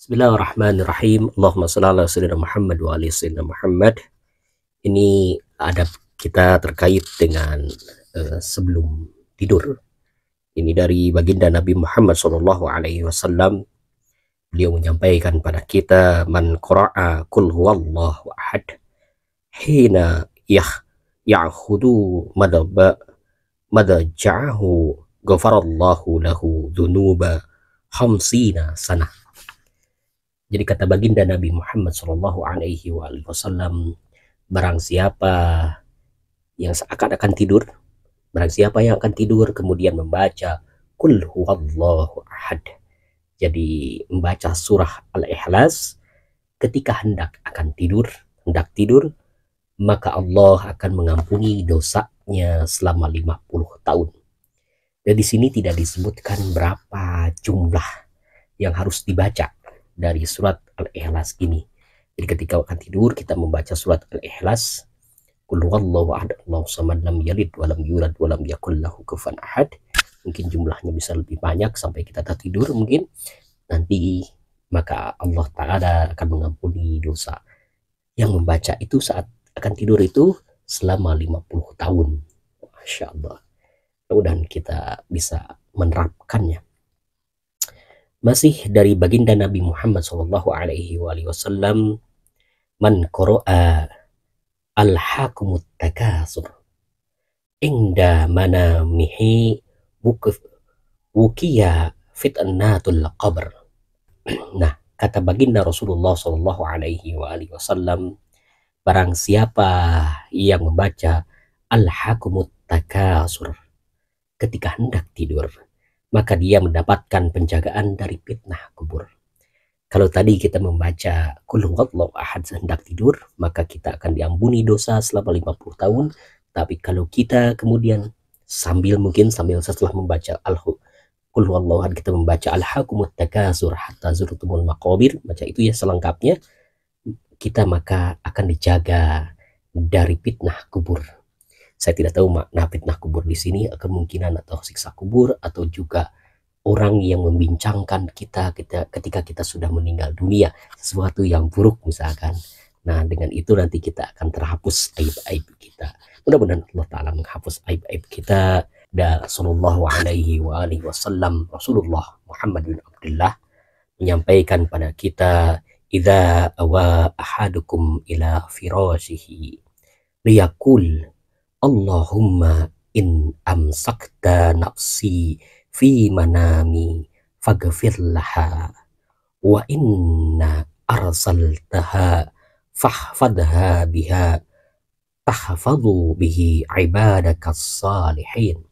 Bismillahirrahmanirrahim. Allahumma shalli ala sayyidina Muhammad wa ali sayyidina Muhammad. Ini adab kita terkait dengan uh, sebelum tidur. Ini dari baginda Nabi Muhammad sallallahu alaihi wasallam. Beliau menyampaikan pada kita man qara'a qul huwallahu ahad hina yah ya'khudu madaba madaja'ahu ghafarallahu lahu dhunuba khamsina sanah jadi kata baginda Nabi Muhammad Shallallahu Alaihi Wasallam, barang siapa yang seakan-akan tidur, barang siapa yang akan tidur kemudian membaca Kul huwallahu ahad. Jadi membaca surah Al-Ikhlas ketika hendak akan tidur, hendak tidur, maka Allah akan mengampuni dosanya selama 50 tahun. Dan di sini tidak disebutkan berapa jumlah yang harus dibaca dari surat Al-Ikhlas ini. Jadi ketika akan tidur kita membaca surat Al-Ikhlas Qul huwallahu ahad Allahu samad lam yalid wa lam Mungkin jumlahnya bisa lebih banyak sampai kita tertidur mungkin nanti maka Allah Ta'ala akan mengampuni dosa yang membaca itu saat akan tidur itu selama 50 tahun Masya Allah mudah-mudahan kita bisa menerapkannya masih dari baginda Nabi Muhammad sallallahu Alaihi Wasallam, man qara'a al-hakumut takasur inda mana mihi wukuf wukiya fitnatul qabr. Nah, kata baginda Rasulullah sallallahu Alaihi Wasallam, barang siapa yang membaca al-hakumut takasur ketika hendak tidur maka dia mendapatkan penjagaan dari fitnah kubur. Kalau tadi kita membaca Kul ahad sehendak tidur, maka kita akan diampuni dosa selama 50 tahun. Tapi kalau kita kemudian sambil mungkin sambil setelah membaca al Kul ahad kita membaca Al-Hakumut surah hatta zurutumul maqabir, baca itu ya selengkapnya, kita maka akan dijaga dari fitnah kubur saya tidak tahu makna fitnah kubur di sini kemungkinan atau siksa kubur atau juga orang yang membincangkan kita, kita ketika kita sudah meninggal dunia sesuatu yang buruk misalkan nah dengan itu nanti kita akan terhapus aib-aib kita mudah-mudahan Allah Ta'ala menghapus aib-aib kita dan Rasulullah alaihi wa wasallam Rasulullah Muhammad bin Abdullah menyampaikan pada kita idza awa ahadukum ila firasihi liyakul Allahumma in amsakta nafsi fi manami faghfir laha wa inna arsaltaha fahfadha biha tahfadhu bihi ibadaka salihin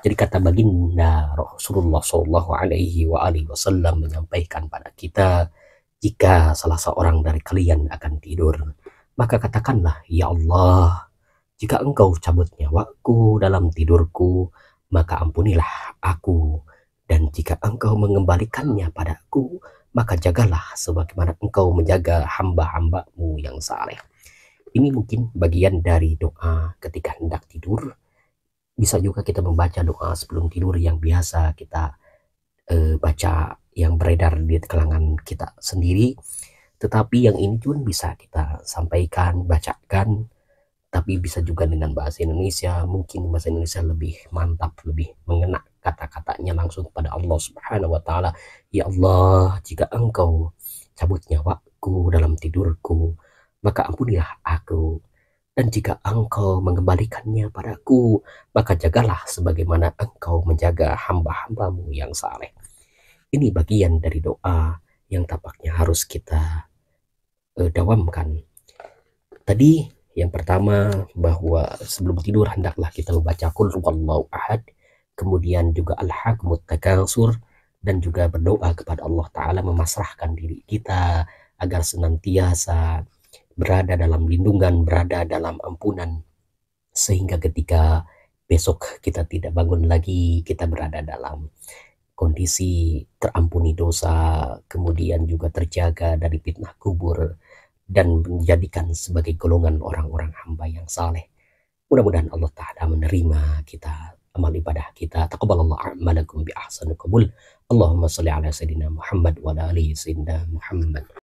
jadi kata baginda Rasulullah Shallallahu Alaihi wa alihi Wasallam menyampaikan pada kita jika salah seorang dari kalian akan tidur maka katakanlah ya Allah jika engkau cabut nyawaku dalam tidurku, maka ampunilah aku. Dan jika engkau mengembalikannya padaku, maka jagalah sebagaimana engkau menjaga hamba-hambamu yang saleh. Ini mungkin bagian dari doa ketika hendak tidur. Bisa juga kita membaca doa sebelum tidur yang biasa kita e, baca yang beredar di kalangan kita sendiri. Tetapi yang ini pun bisa kita sampaikan, bacakan tapi bisa juga dengan bahasa Indonesia mungkin bahasa Indonesia lebih mantap lebih mengena kata-katanya langsung kepada Allah Subhanahu wa taala ya Allah jika engkau cabut nyawaku dalam tidurku maka ampunilah aku dan jika engkau mengembalikannya padaku maka jagalah sebagaimana engkau menjaga hamba-hambamu yang saleh ini bagian dari doa yang tampaknya harus kita uh, dawamkan tadi yang pertama bahwa sebelum tidur hendaklah kita membaca kul Wallahu Ahad, kemudian juga Al-Hakmut dan juga berdoa kepada Allah Ta'ala memasrahkan diri kita agar senantiasa berada dalam lindungan, berada dalam ampunan. Sehingga ketika besok kita tidak bangun lagi, kita berada dalam kondisi terampuni dosa, kemudian juga terjaga dari fitnah kubur, dan menjadikan sebagai golongan orang-orang hamba yang saleh. Mudah-mudahan Allah Ta'ala menerima kita amal ibadah kita. Taqabbalallahu a'malakum bi ahsani qabul. Allahumma shalli ala sayyidina Muhammad wa ala alihi sayyidina Muhammad.